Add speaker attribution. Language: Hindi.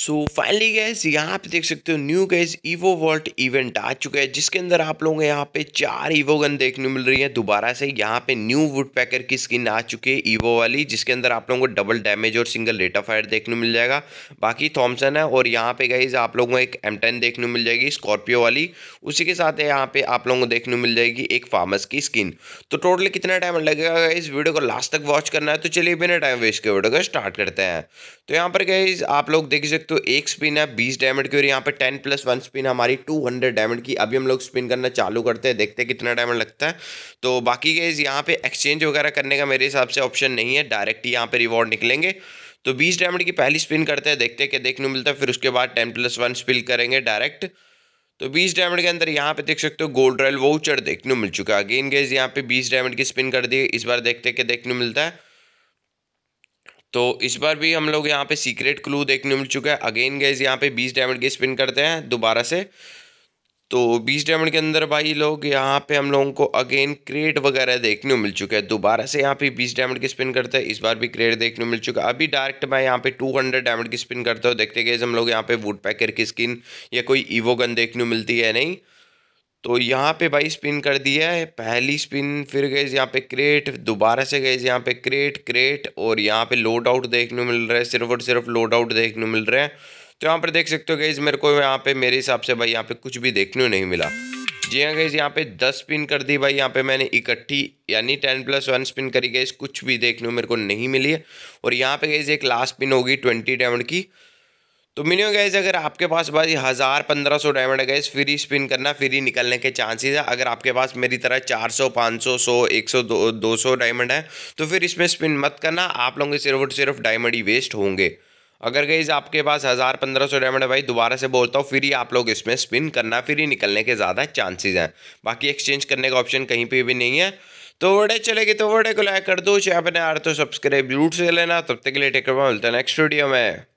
Speaker 1: सो फाइनली गैस यहाँ पे देख सकते हो न्यू गैस ईवो वर्ल्ड इवेंट आ चुका है जिसके अंदर आप लोगों को यहाँ पे चार ईवो गन देखने मिल रही है दोबारा से यहाँ पे न्यू वुड पैकर की स्किन आ चुकी है ईवो वाली जिसके अंदर आप लोगों को डबल डैमेज और सिंगल रेट ऑफ फायर देखने मिल जाएगा बाकी थॉमसन है और यहाँ पे गैस आप लोगों को एक एम देखने मिल जाएगी स्कॉर्पियो वाली उसी के साथ यहाँ पे आप लोगों को देखने मिल जाएगी एक फार्मस की स्किन तो टोटल कितना टाइम लगेगा इस वीडियो को लास्ट तक वॉच करना है तो चलिए बिना टाइम वेस्ट के वीडियो को स्टार्ट करते हैं तो यहाँ पर गैस आप लोग देख सकते सकते हो एक स्पिन है बीस डायमंड की और यहाँ पे टेन प्लस वन स्पिन हमारी टू हंड्रेड डायमंड की अभी हम लोग स्पिन करना चालू करते हैं देखते हैं कितना डायमंड लगता है तो बाकी गेज यहाँ पे एक्सचेंज वगैरह करने का मेरे हिसाब से ऑप्शन नहीं है डायरेक्ट यहाँ पे रिवॉर्ड निकलेंगे तो बीस डायमंड की पहली स्पिन करते हैं देखते हैं क्या देखने मिलता है फिर उसके बाद टेन प्लस वन स्पिन करेंगे डायरेक्ट तो 20 डायमंड के अंदर यहाँ पे देख सकते हो गोल्ड रॉयल वाउचर देखने मिल चुका है अगेन गेज यहाँ पे 20 डायमंड की स्पिन कर दी इस बार देखते क्या देखने मिलता है तो इस बार भी हम लोग यहाँ पे सीक्रेट क्लू देखने मिल चुका है अगेन गैस यहाँ पे बीस डायमंड के स्पिन करते हैं दोबारा से तो बीस डायमंड के अंदर भाई लोग यहाँ पे हम लोगों को अगेन क्रेट वगैरह देखने को मिल चुका है दोबारा से यहाँ पे बीस डायमंड के स्पिन करते हैं इस बार भी क्रेट देखने को मिल चुका है अभी डायरेक्ट मैं यहाँ पे टू हंड्रेड डायमंड की स्पिन करता हूँ देखते गए हम लोग यहाँ पे वुड पैकर की स्किन या कोई ईवो गन देखने को मिलती है नहीं तो यहाँ पे भाई स्पिन कर दिया है पहली स्पिन फिर गए यहाँ पे क्रेट दोबारा से गए यहाँ पे क्रेट क्रेट और यहाँ पे लोड आउट देखने मिल रहा है सिर्फ और सिर्फ लोड आउट देखने मिल रहा है तो यहाँ पर देख सकते हो गई मेरे को यहाँ पे मेरे हिसाब से भाई यहाँ पे कुछ भी देखने को नहीं मिला जी हाँ गई यहाँ पे दस स्पिन कर दी भाई यहाँ पे मैंने इकट्ठी यानी टेन प्लस वन स्पिन करी गई कुछ भी देखने को मेरे को नहीं मिली है और यहाँ पे गई एक लास्ट स्पिन होगी ट्वेंटी डायमंड की तो मिनिमम गैस अगर आपके पास भाई हज़ार पंद्रह सौ डायमंड गैस फ्री स्पिन करना फ्री निकलने के चांसेस है अगर आपके पास मेरी तरह चार सौ पाँच सौ सौ एक सौ दो दो सौ डायमंड है तो फिर इसमें स्पिन मत करना आप लोगों के सिर्फ और सिर्फ डायमंड ही वेस्ट होंगे अगर गैस आपके पास हज़ार पंद्रह सौ डायमंड है भाई दोबारा से बोलता हूँ फ्री आप लोग इसमें स्पिन करना फ्री निकलने के ज़्यादा चांसेज हैं बाकी एक्सचेंज करने का ऑप्शन कहीं पर भी नहीं है तो वर्डे चलेगी तो वर्डे को लाइक कर दो चाहे अपने आर तो सब्सक्राइब जरूर से लेना तब तक के लिए टेक मिलता है नेक्स्ट वीडियो में